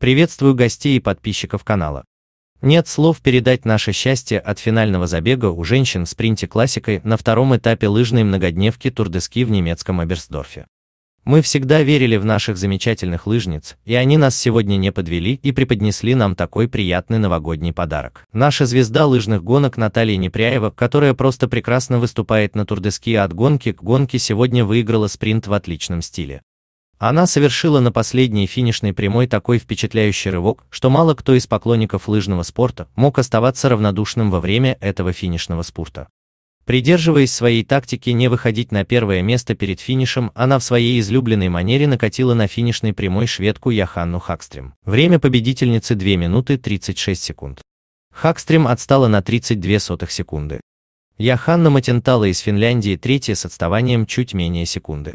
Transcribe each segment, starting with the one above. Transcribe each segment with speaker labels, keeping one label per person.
Speaker 1: Приветствую гостей и подписчиков канала. Нет слов передать наше счастье от финального забега у женщин в спринте классикой на втором этапе лыжной многодневки Турдески в немецком Аберсдорфе. Мы всегда верили в наших замечательных лыжниц, и они нас сегодня не подвели и преподнесли нам такой приятный новогодний подарок. Наша звезда лыжных гонок Наталья Непряева, которая просто прекрасно выступает на турдески от гонки к гонке, сегодня выиграла спринт в отличном стиле. Она совершила на последней финишной прямой такой впечатляющий рывок, что мало кто из поклонников лыжного спорта мог оставаться равнодушным во время этого финишного спорта. Придерживаясь своей тактики не выходить на первое место перед финишем, она в своей излюбленной манере накатила на финишной прямой шведку Яханну Хакстрем. Время победительницы 2 минуты 36 секунд. Хакстрем отстала на 32 сотых секунды. Яханна Матентала из Финляндии третья с отставанием чуть менее секунды.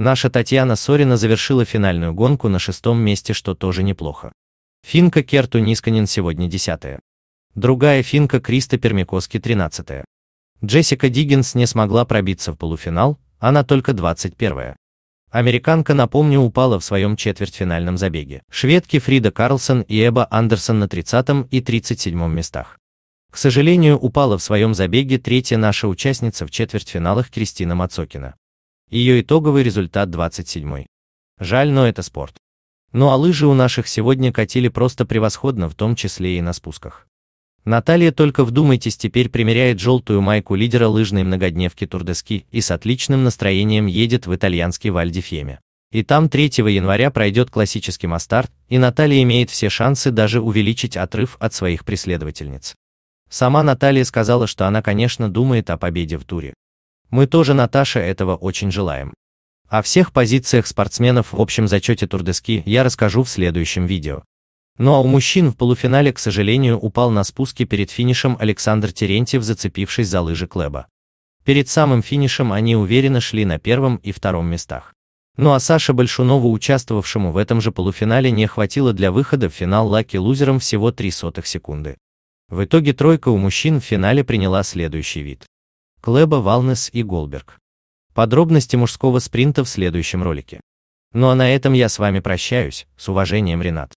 Speaker 1: Наша Татьяна Сорина завершила финальную гонку на шестом месте, что тоже неплохо. Финка Керту Нисканин сегодня десятая. Другая финка Криста Пермякоски тринадцатая. Джессика Диггинс не смогла пробиться в полуфинал, она только двадцать первая. Американка, напомню, упала в своем четвертьфинальном забеге. Шведки Фрида Карлсон и Эба Андерсон на 30 и 37 местах. К сожалению, упала в своем забеге третья наша участница в четвертьфиналах Кристина Мацокина. Ее итоговый результат 27. Жаль, но это спорт. Ну а лыжи у наших сегодня катили просто превосходно, в том числе и на спусках. Наталья, только вдумайтесь, теперь примеряет желтую майку лидера лыжной многодневки Турдески и с отличным настроением едет в итальянский Вальдифьеме. И там 3 января пройдет классический мастарт, и Наталья имеет все шансы даже увеличить отрыв от своих преследовательниц. Сама Наталья сказала, что она, конечно, думает о победе в туре. Мы тоже, Наташа, этого очень желаем. О всех позициях спортсменов в общем зачете турдески я расскажу в следующем видео. Ну а у мужчин в полуфинале, к сожалению, упал на спуске перед финишем Александр Терентьев, зацепившись за лыжи Клэба. Перед самым финишем они уверенно шли на первом и втором местах. Ну а Саше Большунову, участвовавшему в этом же полуфинале, не хватило для выхода в финал лаки лузером всего 0,03 секунды. В итоге тройка у мужчин в финале приняла следующий вид. Клеба, Валнес и Голберг. Подробности мужского спринта в следующем ролике. Ну а на этом я с вами прощаюсь, с уважением, Ренат.